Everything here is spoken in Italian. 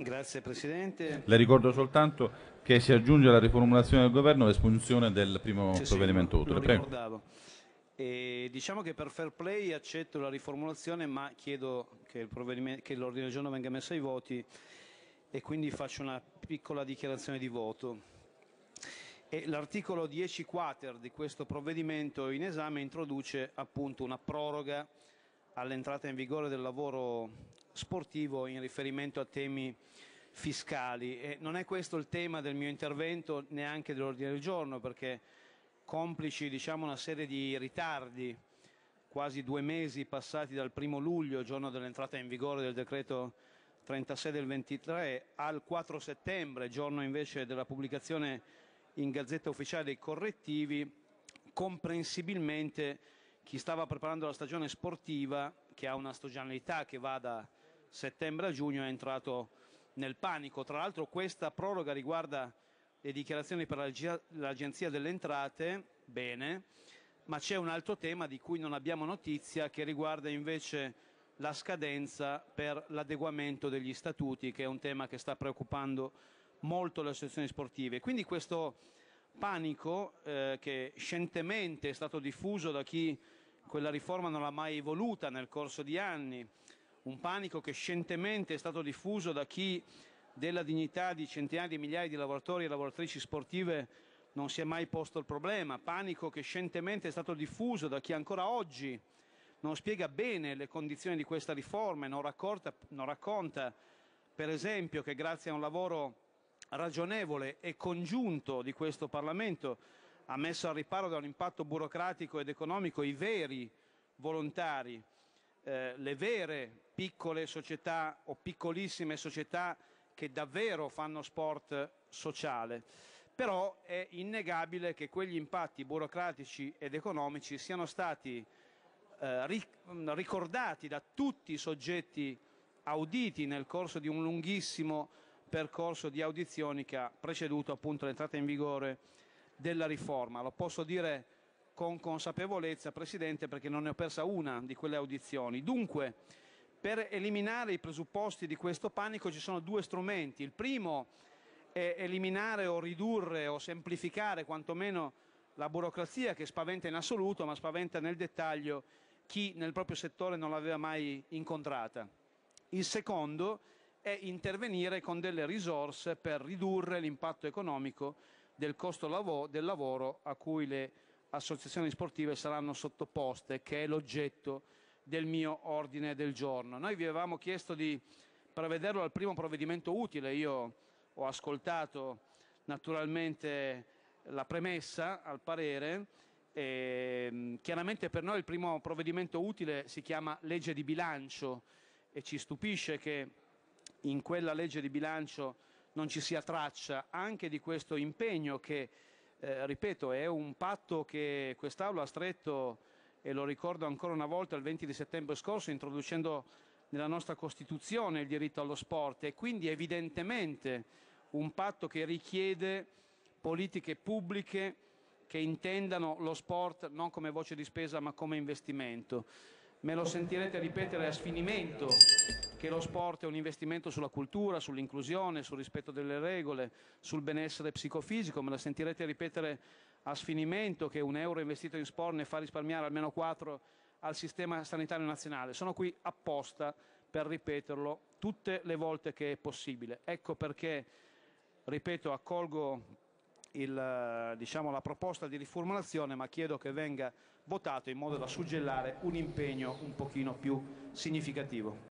Grazie Presidente. Le ricordo soltanto che si aggiunge alla riformulazione del Governo l'espunzione del primo sì, provvedimento sì, utile. Prego. E diciamo che per fair play accetto la riformulazione ma chiedo che, l'ordine del giorno venga messo ai voti e quindi faccio una piccola dichiarazione di voto. L'articolo 10 quater di questo provvedimento in esame introduce appunto una proroga all'entrata in vigore del lavoro sportivo in riferimento a temi fiscali. E non è questo il tema del mio intervento, neanche dell'ordine del giorno, perché complici diciamo, una serie di ritardi, quasi due mesi passati dal primo luglio, giorno dell'entrata in vigore del decreto 36 del 23, al 4 settembre, giorno invece della pubblicazione in Gazzetta Ufficiale dei correttivi, comprensibilmente chi stava preparando la stagione sportiva, che ha una stagionalità che va da settembre a giugno, è entrato nel panico. Tra l'altro questa proroga riguarda le dichiarazioni per l'Agenzia delle Entrate, bene, ma c'è un altro tema di cui non abbiamo notizia che riguarda invece la scadenza per l'adeguamento degli statuti, che è un tema che sta preoccupando molto le associazioni sportive. Quindi questo panico eh, che scientemente è stato diffuso da chi quella riforma non l'ha mai voluta nel corso di anni, un panico che scientemente è stato diffuso da chi della dignità di centinaia di migliaia di lavoratori e lavoratrici sportive non si è mai posto il problema, panico che scientemente è stato diffuso da chi ancora oggi non spiega bene le condizioni di questa riforma e non, racconta, non racconta per esempio che grazie a un lavoro ragionevole e congiunto di questo Parlamento ha messo al riparo da un impatto burocratico ed economico i veri volontari, eh, le vere piccole società o piccolissime società che davvero fanno sport sociale. Però è innegabile che quegli impatti burocratici ed economici siano stati eh, ricordati da tutti i soggetti auditi nel corso di un lunghissimo percorso di audizioni che ha preceduto appunto l'entrata in vigore della riforma. Lo posso dire con consapevolezza, Presidente, perché non ne ho persa una di quelle audizioni. Dunque, per eliminare i presupposti di questo panico ci sono due strumenti. Il primo è eliminare o ridurre o semplificare quantomeno la burocrazia che spaventa in assoluto, ma spaventa nel dettaglio chi nel proprio settore non l'aveva mai incontrata. Il secondo è intervenire con delle risorse per ridurre l'impatto economico del costo lavo- del lavoro a cui le associazioni sportive saranno sottoposte, che è l'oggetto del mio ordine del giorno. Noi vi avevamo chiesto di prevederlo al primo provvedimento utile, io ho ascoltato naturalmente la premessa al parere, e, mm, chiaramente per noi il primo provvedimento utile si chiama legge di bilancio e ci stupisce che in quella legge di bilancio non ci sia traccia anche di questo impegno che, eh, ripeto, è un patto che quest'Aula ha stretto, e lo ricordo ancora una volta, il 20 settembre scorso, introducendo nella nostra Costituzione il diritto allo sport e quindi evidentemente un patto che richiede politiche pubbliche che intendano lo sport non come voce di spesa ma come investimento me lo sentirete ripetere a sfinimento che lo sport è un investimento sulla cultura, sull'inclusione, sul rispetto delle regole, sul benessere psicofisico, me lo sentirete ripetere a sfinimento che un euro investito in sport ne fa risparmiare almeno quattro al sistema sanitario nazionale. Sono qui apposta per ripeterlo tutte le volte che è possibile. Ecco perché, ripeto, accolgo il, diciamo, la proposta di riformulazione, ma chiedo che venga votato in modo da suggellare un impegno un pochino più significativo.